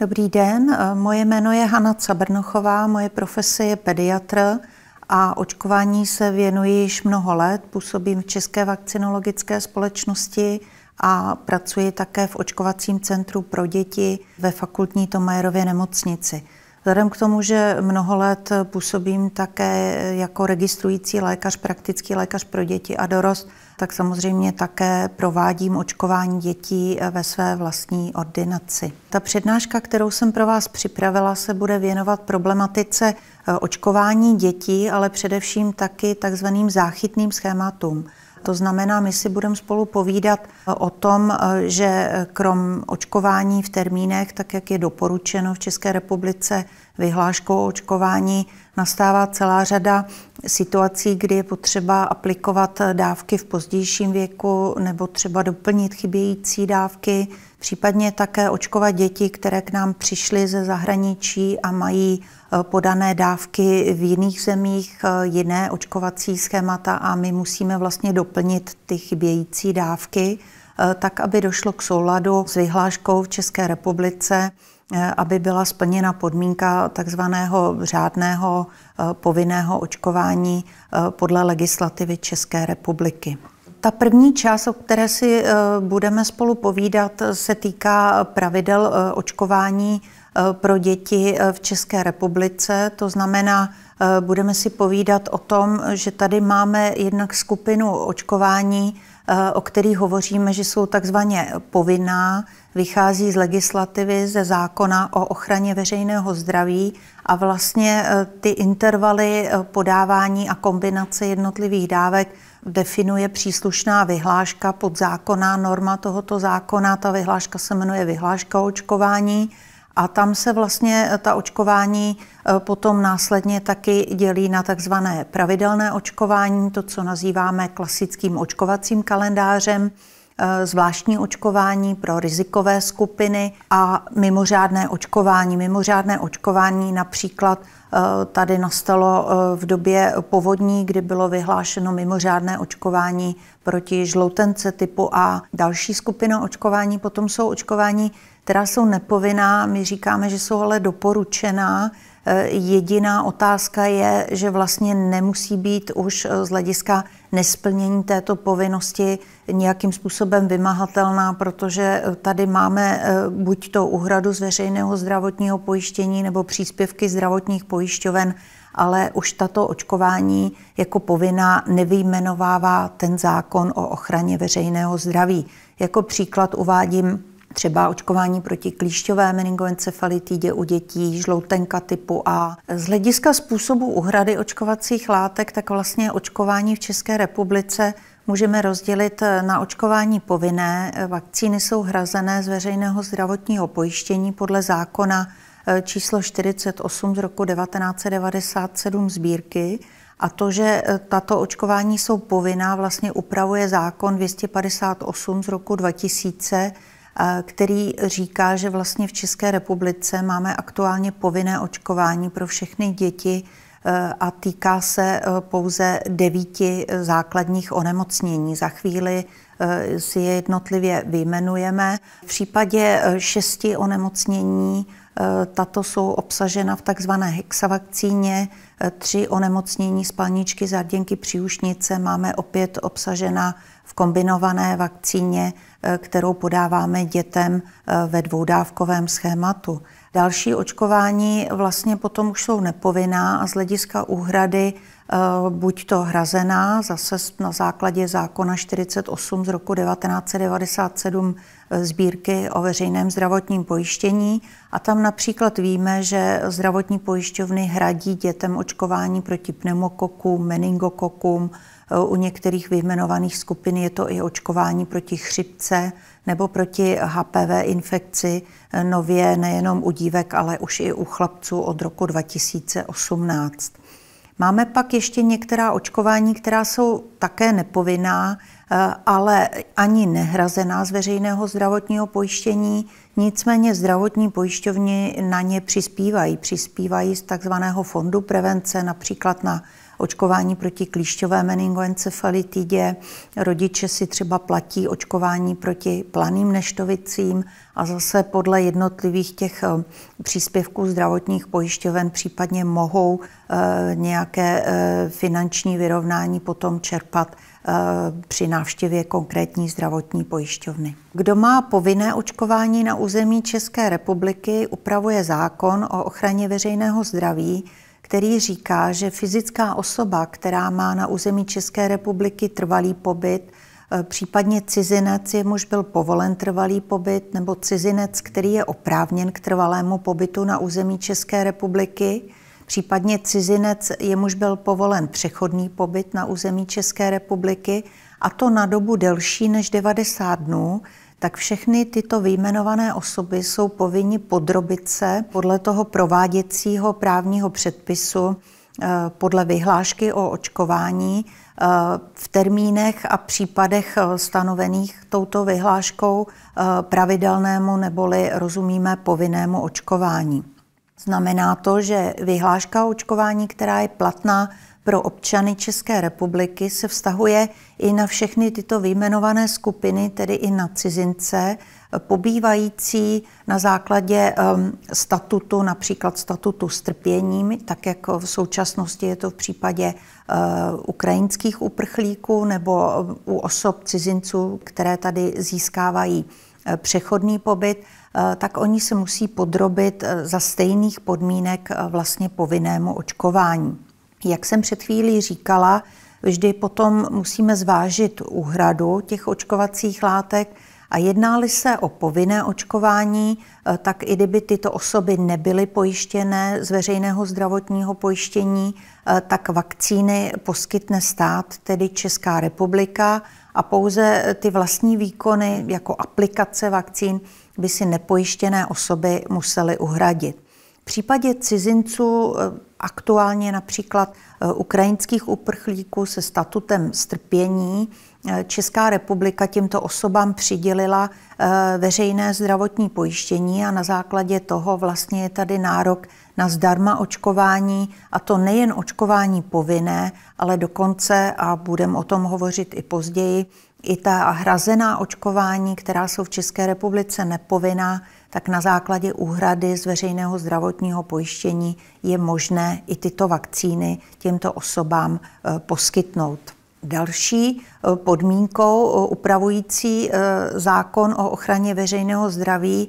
Dobrý den, eh, moje jméno je Hanna Cabrnochová, moje profese je pediatr a očkování se věnuji již mnoho let. Působím v České vakcinologické společnosti a pracuji také v očkovacím centru pro děti ve fakultní Tomajerově nemocnici. Vzhledem k tomu, že mnoho let působím také jako registrující lékař, praktický lékař pro děti a dorost, tak samozřejmě také provádím očkování dětí ve své vlastní ordinaci. Ta přednáška, kterou jsem pro vás připravila, se bude věnovat problematice eh, očkování dětí, ale především taky takzvaným záchytným schématům. To znamená, my si budeme spolu povídat eh, o tom, eh, že krom očkování v termínech, tak jak je doporučeno v České republice vyhláškou očkování nastává celá řada situací, kdy je potřeba aplikovat dávky v pozdějším věku nebo třeba doplnit chybějící dávky, případně také očkovat děti, které k nám přišly ze zahraničí a mají eh, podané dávky v jiných zemích, eh, jiné očkovací schémata a my musíme vlastně doplnit ty chybějící dávky eh, tak, aby došlo k souladu s vyhláškou v České republice Eh, aby byla splněna podmínka takzvaného řádného eh, povinného očkování eh, podle legislativy České republiky. Ta první část, o které si budeme spolu povídat, se týká pravidel očkování pro děti v České republice. To znamená, budeme si povídat o tom, že tady máme jednak skupinu očkování Eh, o kterých hovoříme, že jsou takzvaně povinná, vychází z legislativy, ze zákona o ochraně veřejného zdraví a vlastně eh, ty intervaly eh, podávání a kombinace jednotlivých dávek definuje příslušná vyhláška pod zákona, norma tohoto zákona. Ta vyhláška se jmenuje vyhláška očkování. A tam se vlastně eh, ta očkování eh, potom následně taky dělí na takzvané pravidelné očkování, to, co nazýváme klasickým očkovacím kalendářem, eh, zvláštní očkování pro rizikové skupiny a mimořádné očkování. Mimořádné očkování například tady nastalo v době povodní, kdy bylo vyhlášeno mimořádné očkování proti žloutence typu A. Další skupina očkování potom jsou očkování která jsou nepovinná. My říkáme, že jsou ale doporučená. E, jediná otázka je, že vlastně nemusí být už e, z hlediska nesplnění této povinnosti nějakým způsobem vymahatelná, protože e, tady máme buď to uhradu z veřejného zdravotního pojištění nebo příspěvky zdravotních pojišťoven, ale už tato očkování jako povinná nevyjmenovává ten zákon o ochraně veřejného zdraví. Jako příklad uvádím třeba očkování proti klíšťové meningoencefalitidě u dětí, žloutenka typu A. Z hlediska způsobu uhrady očkovacích látek, tak vlastně očkování v České republice můžeme rozdělit na očkování povinné. Vakcíny jsou hrazené z veřejného zdravotního pojištění podle zákona eh, číslo 48 z roku 1997 sbírky. A to, že eh, tato očkování jsou povinná, vlastně upravuje zákon 258 z roku 2000, který říká, že vlastně v České republice máme aktuálně povinné očkování pro všechny děti e, a týká se e, pouze devíti e, základních onemocnění. Za chvíli si je jednotlivě vyjmenujeme. V případě šesti onemocnění tato jsou obsažena v takzvané hexavakcíně. Tři onemocnění spalničky, zarděnky, příušnice máme opět obsažena v kombinované vakcíně Eh, kterou podáváme dětem eh, ve dvoudávkovém schématu. Další očkování vlastně potom už jsou nepovinná a z hlediska úhrady eh, buď to hrazená, zase na základě zákona 48 z roku 1997 sbírky o veřejném zdravotním pojištění. A tam například víme, že zdravotní pojišťovny hradí dětem očkování proti pneumokokům, meningokokům, u některých vyjmenovaných skupin je to i očkování proti chřipce nebo proti HPV infekci eh, nově nejenom u dívek, ale už i u chlapců od roku 2018. Máme pak ještě některá očkování, která jsou také nepovinná, eh, ale ani nehrazená z veřejného zdravotního pojištění. Nicméně zdravotní pojišťovny na ně přispívají. Přispívají z takzvaného fondu prevence, například na očkování proti klíšťové meningoencefalitidě, rodiče si třeba platí očkování proti planým neštovicím a zase podle jednotlivých těch eh, příspěvků zdravotních pojišťoven případně mohou eh, nějaké eh, finanční vyrovnání potom čerpat při návštěvě konkrétní zdravotní pojišťovny. Kdo má povinné očkování na území České republiky, upravuje zákon o ochraně veřejného zdraví, který říká, že fyzická osoba, která má na území České republiky trvalý pobyt, eh, případně cizinec, jemuž byl povolen trvalý pobyt, nebo cizinec, který je oprávněn k trvalému pobytu na území České republiky, případně cizinec, jemuž byl povolen přechodný pobyt na území České republiky, a to na dobu delší než 90 dnů, tak všechny tyto vyjmenované osoby jsou povinni podrobit se podle toho prováděcího právního předpisu eh, podle vyhlášky o očkování eh, v termínech a případech eh, stanovených touto vyhláškou pravidelnému neboli rozumíme povinnému očkování. Znamená to, že vyhláška o očkování, která je platná pro občany České republiky se vztahuje i na všechny tyto vyjmenované skupiny, tedy i na cizince, pobývající na základě ehm, statutu, například statutu strpěním, tak jak v současnosti je to v případě eh, ukrajinských uprchlíků nebo eh, u osob cizinců, které tady získávají eh, přechodný pobyt, tak oni se musí podrobit za stejných podmínek vlastně povinnému očkování. Jak jsem před chvílí říkala, vždy potom musíme zvážit úhradu těch očkovacích látek a jednáli se o povinné očkování, eh, tak i kdyby tyto osoby nebyly pojištěné z veřejného zdravotního pojištění, eh, tak vakcíny poskytne stát, tedy Česká republika, a pouze eh, ty vlastní výkony jako aplikace vakcín by si nepojištěné osoby musely uhradit. V případě cizinců aktuálně například eh, ukrajinských uprchlíků se statutem strpění. Eh, Česká republika těmto osobám přidělila eh, veřejné zdravotní pojištění a na základě toho vlastně je tady nárok na zdarma očkování, a to nejen očkování povinné, ale dokonce, a budeme o tom hovořit i později, i ta hrazená očkování, která jsou v České republice nepovinná, tak na základě úhrady z veřejného zdravotního pojištění je možné i tyto vakcíny těmto osobám e, poskytnout. Další e, podmínkou e, upravující zákon o ochraně veřejného zdraví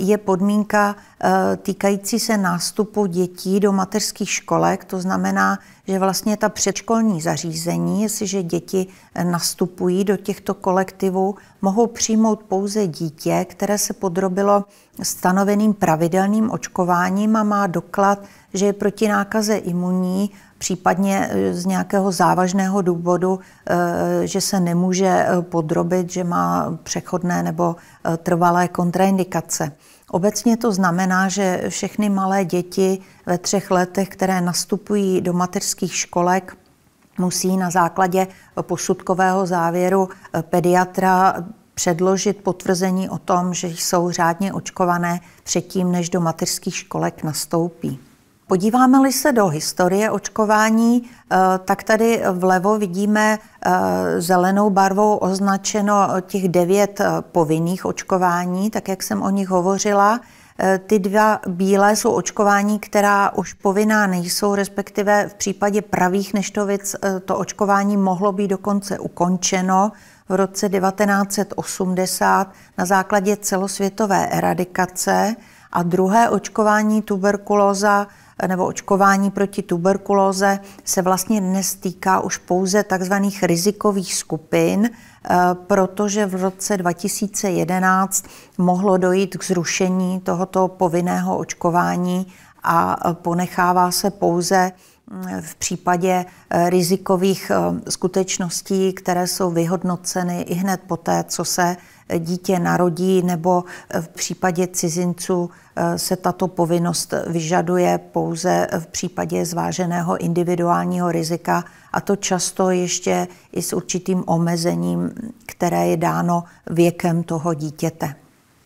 je podmínka eh, týkající se nástupu dětí do mateřských školek. To znamená, že vlastně ta předškolní zařízení, jestliže děti eh, nastupují do těchto kolektivů, mohou přijmout pouze dítě, které se podrobilo stanoveným pravidelným očkováním a má doklad, že je proti nákaze imunní případně eh, z nějakého závažného důvodu, eh, že se nemůže eh, podrobit, že má přechodné nebo trvalé kontraindikace. Obecně to znamená, že všechny malé děti ve třech letech, které nastupují do mateřských školek, musí na základě posudkového závěru pediatra předložit potvrzení o tom, že jsou řádně očkované předtím, než do mateřských školek nastoupí. Podíváme-li se do historie očkování, eh, tak tady vlevo vidíme eh, zelenou barvou označeno těch devět eh, povinných očkování, tak jak jsem o nich hovořila. Ty dva bílé jsou očkování, která už povinná nejsou, respektive v případě pravých neštovic to očkování mohlo být dokonce ukončeno v roce 1980 na základě celosvětové eradikace a druhé očkování tuberkulóza nebo očkování proti tuberkulóze se vlastně dnes týká už pouze takzvaných rizikových skupin, eh, protože v roce 2011 mohlo dojít k zrušení tohoto povinného očkování a eh, ponechává se pouze mm, v případě eh, rizikových skutečností, které jsou vyhodnoceny i hned poté, co se dítě narodí, nebo v případě cizinců eh, se tato povinnost vyžaduje pouze v případě zváženého individuálního rizika a to často ještě i s určitým omezením, které je dáno věkem toho dítěte.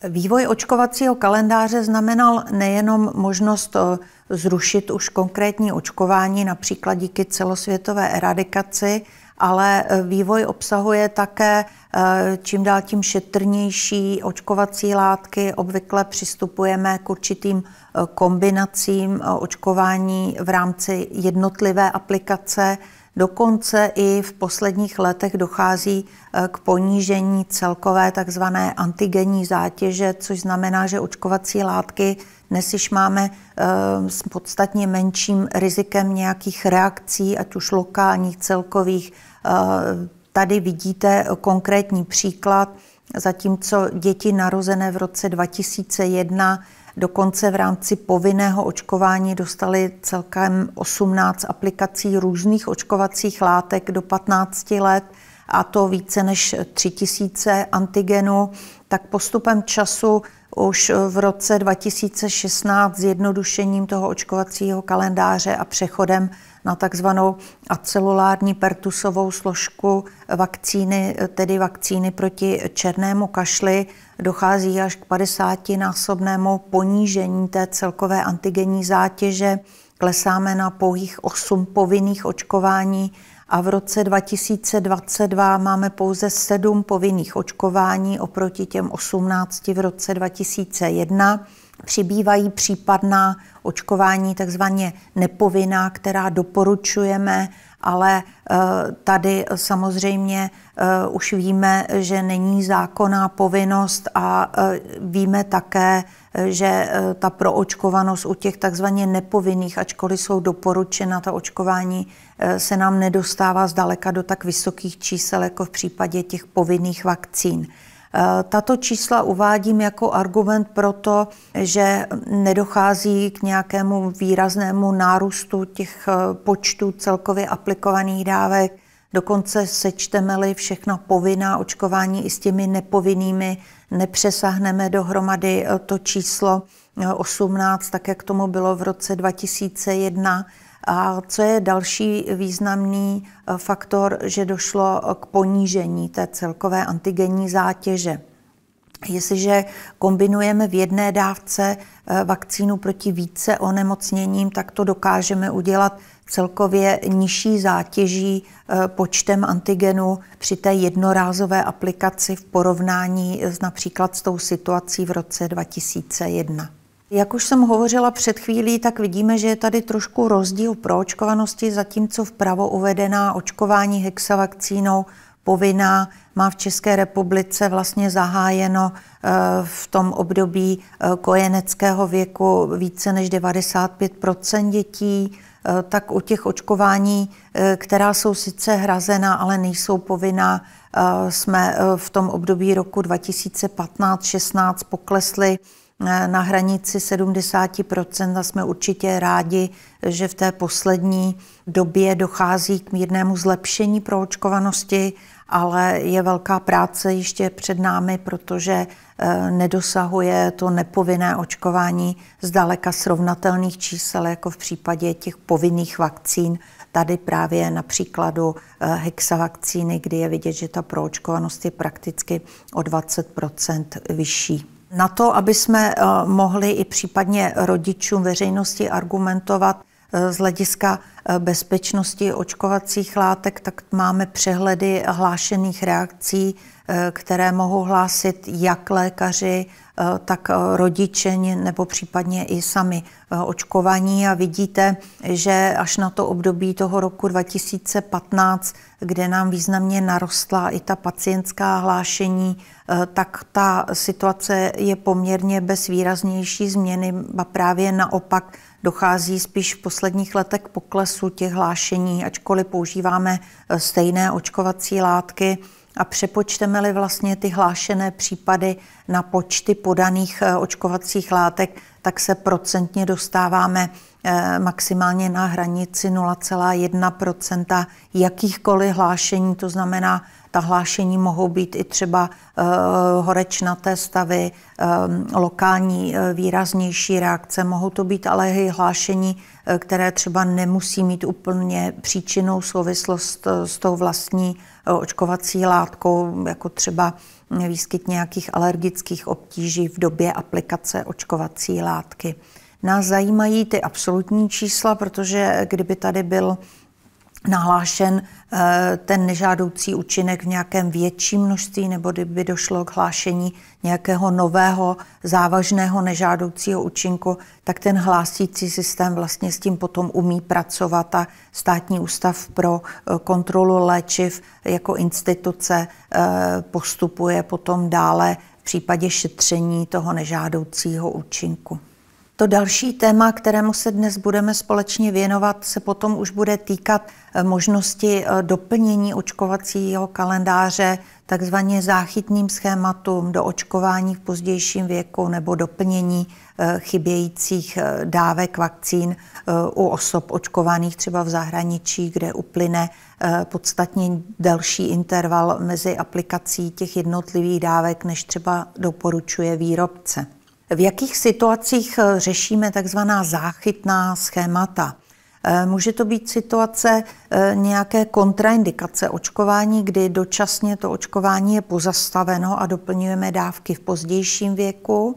Vývoj očkovacího kalendáře znamenal nejenom možnost eh, zrušit už konkrétní očkování, například díky celosvětové eradikaci, ale eh, vývoj obsahuje také eh, čím dál tím šetrnější očkovací látky. Obvykle přistupujeme k určitým eh, kombinacím očkování v rámci jednotlivé aplikace. Dokonce i v posledních letech dochází eh, k ponížení celkové takzvané antigenní zátěže, což znamená, že očkovací látky dnes již máme eh, s podstatně menším rizikem nějakých reakcí, ať už lokálních, celkových. Eh, tady vidíte konkrétní příklad, zatímco děti narozené v roce 2001 Dokonce v rámci povinného očkování dostali celkem 18 aplikací různých očkovacích látek do 15 let a to více než 3000 antigenů, tak postupem času už v roce 2016 zjednodušením toho očkovacího kalendáře a přechodem na takzvanou acelulární pertusovou složku vakcíny, tedy vakcíny proti černému kašli, dochází až k 50-násobnému ponížení té celkové antigenní zátěže. Klesáme na pouhých 8 povinných očkování a v roce 2022 máme pouze 7 povinných očkování oproti těm 18 v roce 2001. Přibývají případná očkování takzvaně nepovinná, která doporučujeme, ale eh, tady samozřejmě eh, už víme, že není zákonná povinnost a eh, víme také, že ta proočkovanost u těch takzvaně nepovinných, ačkoliv jsou doporučena ta očkování, se nám nedostává zdaleka do tak vysokých čísel jako v případě těch povinných vakcín. Tato čísla uvádím jako argument pro to, že nedochází k nějakému výraznému nárůstu těch eh, počtů celkově aplikovaných dávek. Dokonce sečteme-li všechna povinná očkování i s těmi nepovinnými, nepřesáhneme dohromady eh, to číslo 18, eh, tak jak tomu bylo v roce 2001. A co je další významný eh, faktor, že došlo eh, k ponížení té celkové antigenní zátěže. Jestliže kombinujeme v jedné dávce eh, vakcínu proti více onemocněním, tak to dokážeme udělat celkově nižší zátěží počtem antigenů při té jednorázové aplikaci v porovnání s například s tou situací v roce 2001. Jak už jsem hovořila před chvílí, tak vidíme, že je tady trošku rozdíl pro očkovanosti, zatímco vpravo uvedená očkování hexavakcínou povinná má v České republice vlastně zahájeno eh, v tom období eh, kojeneckého věku více než 95 dětí, eh, tak u těch očkování, která jsou sice hrazena, ale nejsou povinná, jsme v tom období roku 2015-16 poklesli Eh, na hranici 70% a jsme určitě rádi, že v té poslední době dochází k mírnému zlepšení proočkovanosti, ale je velká práce ještě před námi, protože eh, nedosahuje to nepovinné očkování zdaleka srovnatelných čísel, jako v případě těch povinných vakcín. Tady právě na příkladu eh, hexavakcíny, kdy je vidět, že ta proočkovanost je prakticky o 20 vyšší. Na to, aby jsme eh, mohli i případně rodičům veřejnosti argumentovat eh, z hlediska eh, bezpečnosti očkovacích látek, tak máme přehledy hlášených reakcí, které mohou hlásit jak lékaři, Eh, tak eh, rodiče nebo případně i sami eh, očkovaní a vidíte, že až na to období toho roku 2015, kde nám významně narostla i ta pacientská hlášení, tak ta situace je poměrně bez výraznější změny, a právě naopak dochází spíš v posledních letech k poklesu těch hlášení, ačkoliv používáme stejné očkovací látky, a přepočteme-li vlastně ty hlášené případy na počty podaných eh, očkovacích látek, tak se procentně dostáváme eh, maximálně na hranici 0,1 jakýchkoliv hlášení, to znamená, ta hlášení mohou být i třeba eh, horečnaté stavy, lokální výraznější reakce, mohou to být ale i hlášení, které třeba nemusí mít úplně příčinou souvislost s tou vlastní Eh, očkovací látkou, jako třeba výskyt nějakých alergických obtíží v době aplikace očkovací látky. Nás zajímají ty absolutní čísla, protože kdyby tady byl nahlášen eh, ten nežádoucí účinek v nějakém větším množství, nebo kdyby došlo k hlášení nějakého nového závažného nežádoucího účinku, tak ten hlásící systém vlastně s tím potom umí pracovat a státní ústav pro eh, kontrolu léčiv jako instituce eh, postupuje potom dále v případě šetření toho nežádoucího účinku. To další téma, kterému se dnes budeme společně věnovat, se potom už bude týkat eh, možnosti eh, doplnění očkovacího kalendáře takzvaně záchytným schématům do očkování v pozdějším věku nebo doplnění eh, chybějících dávek vakcín u osob očkovaných třeba v zahraničí, kde uplyne podstatně delší interval mezi aplikací těch jednotlivých dávek, než třeba doporučuje výrobce. V jakých situacích eh, řešíme takzvaná záchytná schémata? Eh, může to být situace eh, nějaké kontraindikace očkování, kdy dočasně to očkování je pozastaveno a doplňujeme dávky v pozdějším věku.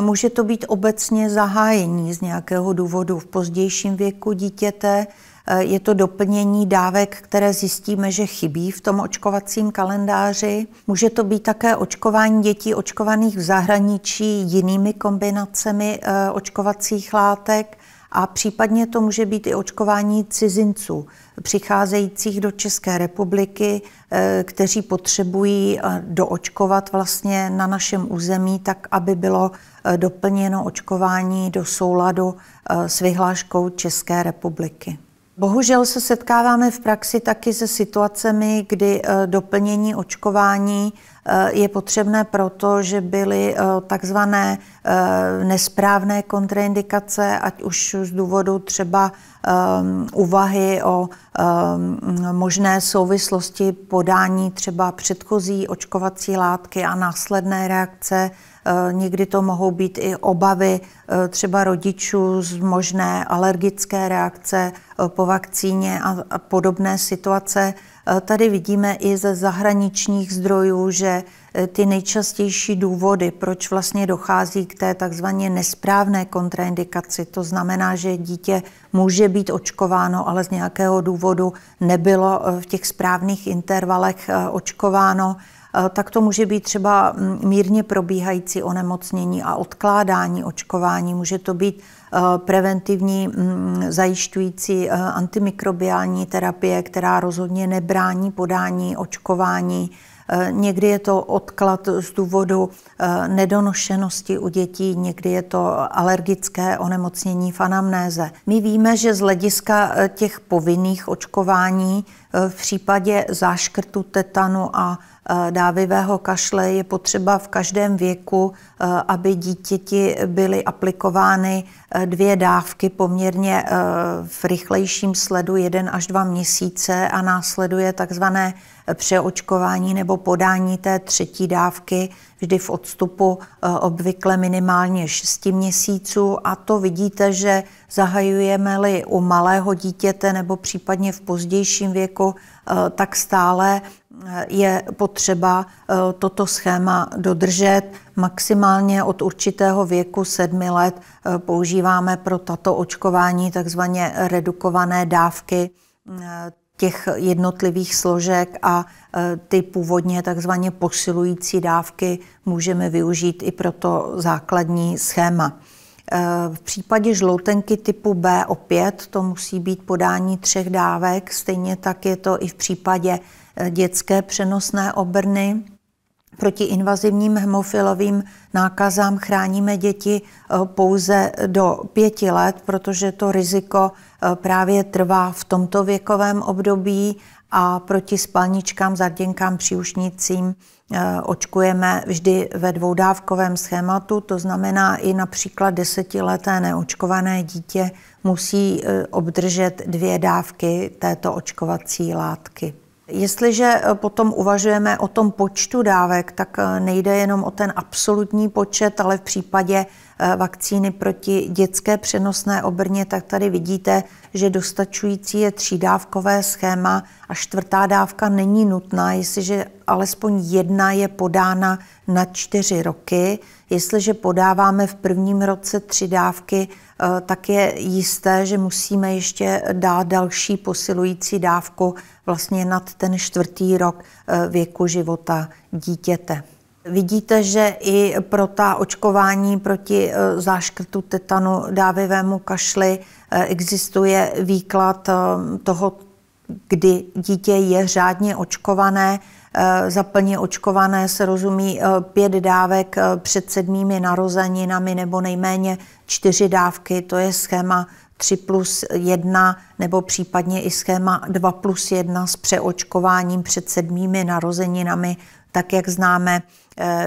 Může to být obecně zahájení z nějakého důvodu v pozdějším věku dítěte, Eh, je to doplnění dávek, které zjistíme, že chybí v tom očkovacím kalendáři. Může to být také očkování dětí očkovaných v zahraničí jinými kombinacemi eh, očkovacích látek a případně to může být i očkování cizinců přicházejících do České republiky, eh, kteří potřebují doočkovat vlastně na našem území, tak aby bylo doplněno očkování do souladu s vyhláškou České republiky. Bohužel se setkáváme v praxi taky se situacemi, kdy eh, doplnění očkování Eh, je potřebné proto, že byly eh, takzvané eh, nesprávné kontraindikace, ať už z důvodu třeba úvahy o možné souvislosti podání třeba předchozí očkovací látky a následné reakce Někdy to mohou být i obavy třeba rodičů z možné alergické reakce po vakcíně a podobné situace. Tady vidíme i ze zahraničních zdrojů, že e, ty nejčastější důvody, proč vlastně dochází k té takzvaně nesprávné kontraindikaci, to znamená, že dítě může být očkováno, ale z nějakého důvodu nebylo e, v těch správných intervalech e, očkováno, tak to může být třeba mírně probíhající onemocnění a odkládání očkování. Může to být Eh, preventivní mm, zajišťující eh, antimikrobiální terapie, která rozhodně nebrání podání očkování Eh, někdy je to odklad z důvodu eh, nedonošenosti u dětí, někdy je to alergické onemocnění v anamnéze. My víme, že z hlediska eh, těch povinných očkování v případě záškrtu tetanu a dávivého kašle je potřeba v každém věku, aby dítěti byly aplikovány dvě dávky poměrně v rychlejším sledu jeden až dva měsíce a následuje takzvané přeočkování nebo podání té třetí dávky vždy v odstupu eh, obvykle minimálně 6 měsíců a to vidíte, že zahajujeme-li u malého dítěte nebo případně v pozdějším věku, eh, tak stále eh, je potřeba toto schéma dodržet. Maximálně od určitého věku sedmi let používáme pro tato očkování takzvaně redukované dávky těch jednotlivých složek a e, ty původně takzvaně posilující dávky můžeme využít i pro to základní schéma. E, v případě žloutenky typu B opět to musí být podání třech dávek, stejně tak je to i v případě e, dětské přenosné obrny. Proti invazivním hemofilovým nákazám chráníme děti eh, pouze do pěti let, protože to riziko eh, právě trvá v tomto věkovém období a proti spalničkám, zarděnkám, příušnicím eh, očkujeme vždy ve dvoudávkovém schématu, to znamená i například desetileté neočkované dítě musí obdržet dvě dávky této očkovací látky. Jestliže eh, potom uvažujeme o tom počtu dávek, tak eh, nejde jenom o ten absolutní počet, ale v případě eh, vakcíny proti dětské přenosné obrně, tak tady vidíte, že dostačující je třídávkové schéma a čtvrtá dávka není nutná, jestliže alespoň jedna je podána na čtyři roky. Jestliže podáváme v prvním roce tři dávky, eh, tak je jisté, že musíme ještě dát další posilující dávku vlastně nad ten čtvrtý rok eh, věku života dítěte. Vidíte, že i pro ta očkování proti eh, záškrtu tetanu dávivému kašli existuje výklad toho, kdy dítě je řádně očkované, Eh, za plně očkované se rozumí eh, pět dávek eh, před sedmými narozeninami nebo nejméně čtyři dávky. To je schéma 3 plus 1 nebo případně i schéma 2 plus 1 s přeočkováním před sedmými narozeninami, tak jak známe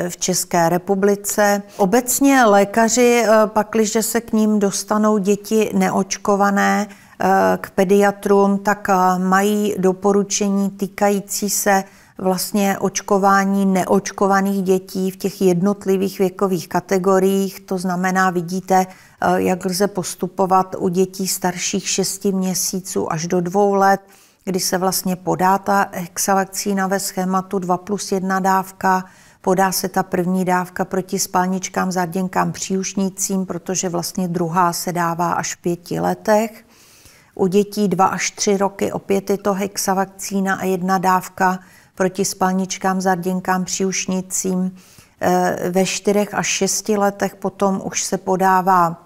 v České republice. Obecně lékaři, pakliže se k ním dostanou děti neočkované, k pediatrům, tak mají doporučení týkající se vlastně očkování neočkovaných dětí v těch jednotlivých věkových kategoriích. To znamená, vidíte, eh, jak lze postupovat u dětí starších 6 měsíců až do 2 let, kdy se vlastně podá ta hexavakcína ve schématu 2 plus 1 dávka, podá se ta první dávka proti spálničkám, záděnkám, příušnícím, protože vlastně druhá se dává až v pěti letech. U dětí 2 až 3 roky opět je to hexavakcína a jedna dávka proti spalničkám, zarděnkám, příušnicím. Eh, ve čtyřech až šesti letech potom už se podává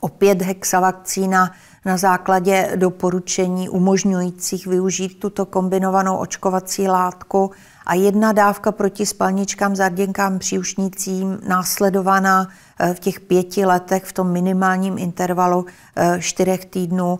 opět hexavakcína na základě doporučení umožňujících využít tuto kombinovanou očkovací látku a jedna dávka proti spalničkám, zarděnkám, příušnicím následovaná eh, v těch pěti letech v tom minimálním intervalu eh, čtyřech týdnů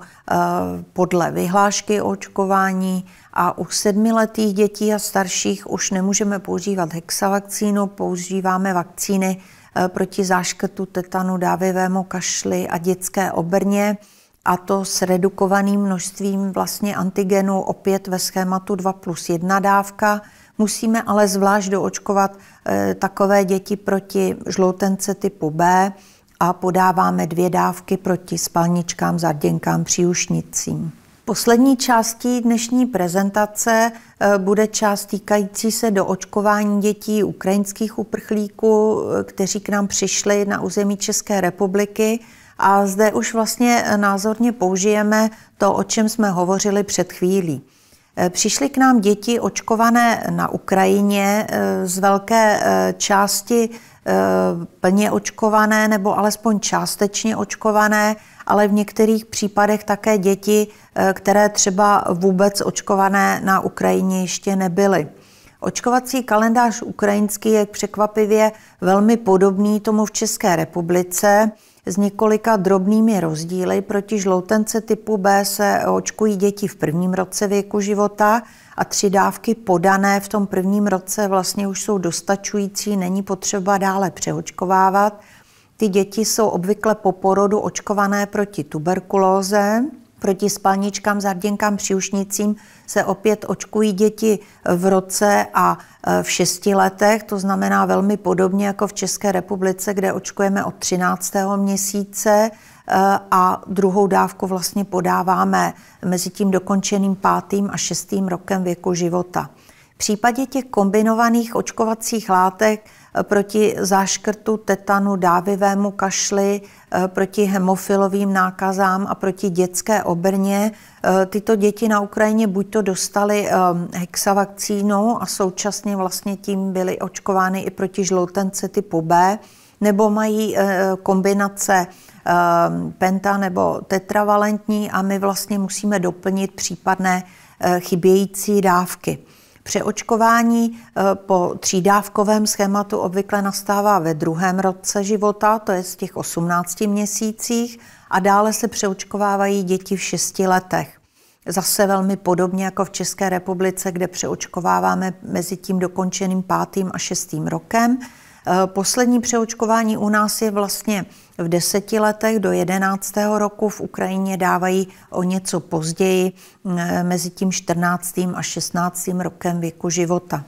podle vyhlášky o očkování a u sedmiletých dětí a starších už nemůžeme používat hexavakcínu, používáme vakcíny eh, proti záškrtu, tetanu, dávivému kašli a dětské obrně a to s redukovaným množstvím vlastně antigenu opět ve schématu 2 plus 1 dávka. Musíme ale zvlášť doočkovat e, takové děti proti žloutence typu B a podáváme dvě dávky proti spalničkám, zarděnkám, příušnicím. Poslední částí dnešní prezentace eh, bude část týkající se do očkování dětí ukrajinských uprchlíků, eh, kteří k nám přišli na území České republiky. A zde už vlastně eh, názorně použijeme to, o čem jsme hovořili před chvílí. Přišly k nám děti očkované na Ukrajině, z velké části plně očkované nebo alespoň částečně očkované ale v některých případech také děti, eh, které třeba vůbec očkované na Ukrajině ještě nebyly. Očkovací kalendář ukrajinský je překvapivě velmi podobný tomu v České republice s několika drobnými rozdíly. Proti žloutence typu B se očkují děti v prvním roce věku života a tři dávky podané v tom prvním roce vlastně už jsou dostačující, není potřeba dále přeočkovávat. Ty děti jsou obvykle po porodu očkované proti tuberkulóze, proti spalničkám, zarděnkám, příušnicím se opět očkují děti v roce a e, v šesti letech, to znamená velmi podobně jako v České republice, kde očkujeme od 13. měsíce e, a druhou dávku vlastně podáváme mezi tím dokončeným pátým a šestým rokem věku života. V případě těch kombinovaných očkovacích látek proti záškrtu, tetanu, dávivému kašli, eh, proti hemofilovým nákazám a proti dětské obrně. Eh, tyto děti na Ukrajině buď to dostali eh, hexavakcínou a současně vlastně tím byly očkovány i proti žloutence typu B, nebo mají kombinace penta nebo tetravalentní a my vlastně musíme doplnit případné chybějící dávky. Přeočkování eh, po třídávkovém schématu obvykle nastává ve druhém roce života, to je z těch 18 měsících, a dále se přeočkovávají děti v 6 letech. Zase velmi podobně jako v České republice, kde přeočkováváme mezi tím dokončeným pátým a šestým rokem. Eh, poslední přeočkování u nás je vlastně v deseti letech do jedenáctého roku, v Ukrajině dávají o něco později, mezi tím 14. a 16. rokem věku života.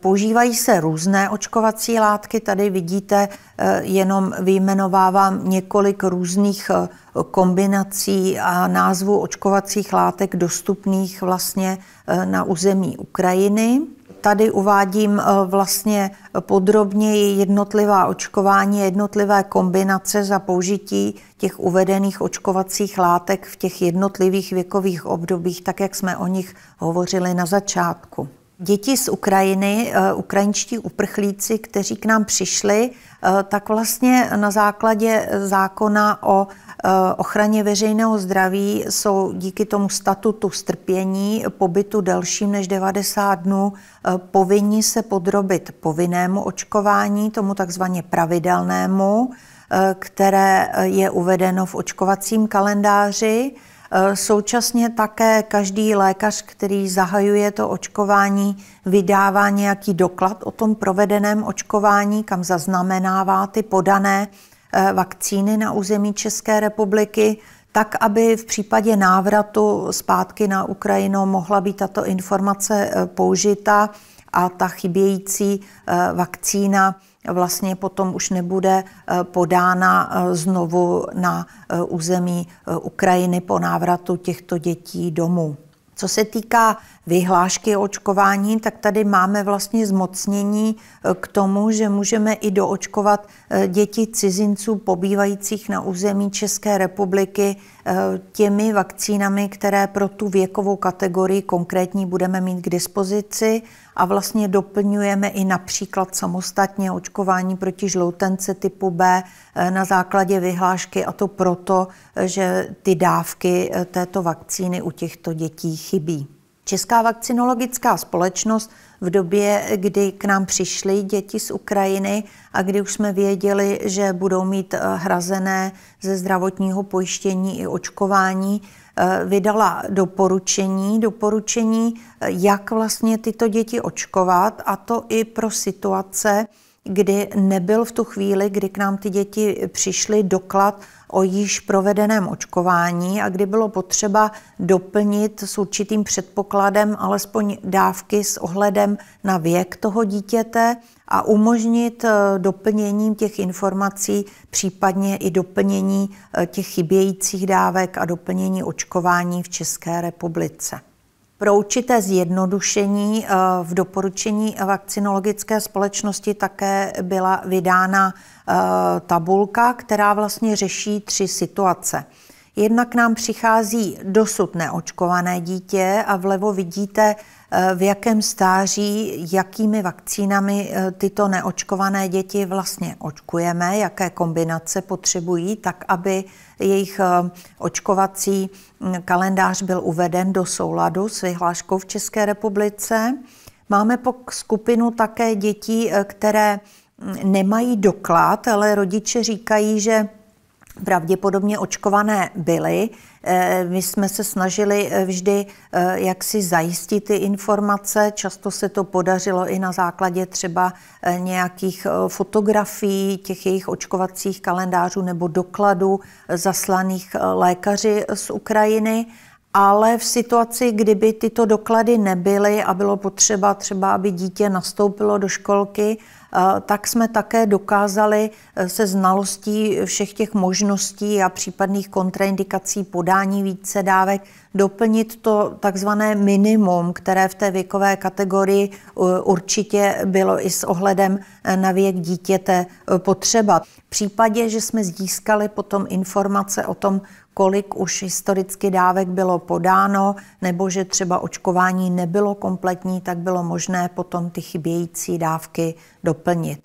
Používají se různé očkovací látky, tady vidíte, e, jenom vyjmenovávám několik různých e, kombinací a názvů očkovacích látek dostupných vlastně e, na území Ukrajiny. Tady uvádím eh, vlastně podrobněji jednotlivá očkování, jednotlivé kombinace za použití těch uvedených očkovacích látek v těch jednotlivých věkových obdobích, tak jak jsme o nich hovořili na začátku. Děti z Ukrajiny, eh, ukrajinští uprchlíci, kteří k nám přišli, eh, tak vlastně na základě zákona o eh, ochraně veřejného zdraví jsou díky tomu statutu strpění pobytu delším než 90 dnů povinni se podrobit povinnému očkování, tomu takzvaně pravidelnému, které je uvedeno v očkovacím kalendáři. Současně také každý lékař, který zahajuje to očkování, vydává nějaký doklad o tom provedeném očkování, kam zaznamenává ty podané eh, vakcíny na území České republiky, tak aby v případě návratu zpátky na Ukrajinu mohla být tato informace eh, použita a ta chybějící eh, vakcína vlastně potom už nebude eh, podána eh, znovu na eh, území Ukrajiny po návratu těchto dětí domů. Co se týká vyhlášky o očkování, tak tady máme vlastně zmocnění k tomu, že můžeme i doočkovat děti cizinců pobývajících na území České republiky těmi vakcínami, které pro tu věkovou kategorii konkrétní budeme mít k dispozici a vlastně doplňujeme i například samostatně očkování proti žloutence typu B eh, na základě vyhlášky a to proto, eh, že ty dávky eh, této vakcíny u těchto dětí chybí. Česká vakcinologická společnost v době, kdy k nám přišly děti z Ukrajiny a kdy už jsme věděli, že budou mít hrazené ze zdravotního pojištění i očkování, Eh, vydala doporučení, doporučení, eh, jak vlastně tyto děti očkovat, a to i pro situace, kdy nebyl v tu chvíli, kdy k nám ty děti přišly doklad o již provedeném očkování a kdy bylo potřeba doplnit s určitým předpokladem alespoň dávky s ohledem na věk toho dítěte a umožnit eh, doplněním těch informací, případně i doplnění eh, těch chybějících dávek a doplnění očkování v České republice. Pro určité zjednodušení eh, v doporučení vakcinologické společnosti také byla vydána eh, tabulka, která vlastně řeší tři situace. Jednak nám přichází dosud neočkované dítě a vlevo vidíte, eh, v jakém stáří, jakými vakcínami eh, tyto neočkované děti vlastně očkujeme, jaké kombinace potřebují, tak aby jejich eh, očkovací hm, kalendář byl uveden do souladu s vyhláškou v České republice. Máme po skupinu také dětí, které hm, nemají doklad, ale rodiče říkají, že pravděpodobně očkované byly. Eh, my jsme se snažili eh, vždy eh, jak si zajistit ty informace. Často se to podařilo i na základě třeba nějakých fotografií těch jejich očkovacích kalendářů nebo dokladů zaslaných lékaři z Ukrajiny ale v situaci, kdyby tyto doklady nebyly a bylo potřeba třeba, aby dítě nastoupilo do školky, Eh, tak jsme také dokázali eh, se znalostí všech těch možností a případných kontraindikací podání více dávek doplnit to takzvané minimum, které v té věkové kategorii eh, určitě bylo i s ohledem na věk dítěte potřeba. V případě, že jsme získali potom informace o tom, kolik už historicky dávek bylo podáno, nebo že třeba očkování nebylo kompletní, tak bylo možné potom ty chybějící dávky doplnit.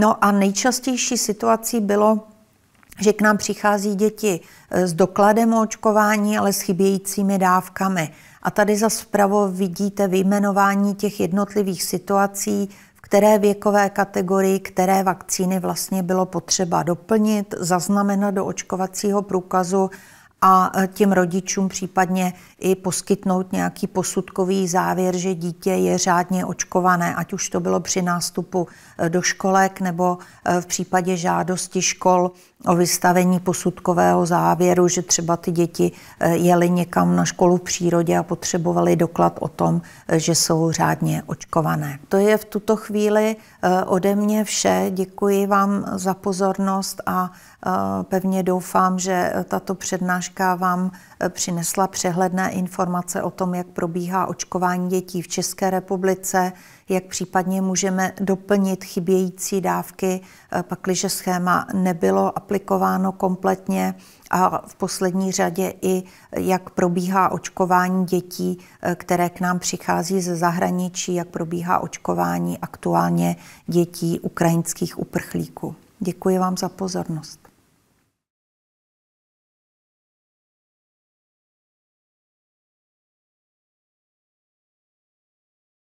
No a nejčastější situací bylo, že k nám přichází děti eh, s dokladem o očkování, ale s chybějícími dávkami. A tady za zpravo vidíte vyjmenování těch jednotlivých situací, v které věkové kategorii, které vakcíny vlastně bylo potřeba doplnit, zaznamenat do očkovacího průkazu a e, těm rodičům případně i poskytnout nějaký posudkový závěr, že dítě je řádně očkované, ať už to bylo při nástupu Eh, do školek nebo eh, v případě žádosti škol o vystavení posudkového závěru, že třeba ty děti eh, jeli někam na školu v přírodě a potřebovali doklad o tom, že jsou řádně očkované. To je v tuto chvíli ode mě vše. Děkuji vám za pozornost a pevně doufám, že tato přednáška vám přinesla přehledné informace o tom, jak probíhá očkování dětí v České republice, jak případně můžeme doplnit chybějící dávky, eh, pakliže schéma nebylo aplikováno kompletně a v poslední řadě i jak probíhá očkování dětí, eh, které k nám přichází ze zahraničí, jak probíhá očkování aktuálně dětí ukrajinských uprchlíků. Děkuji vám za pozornost.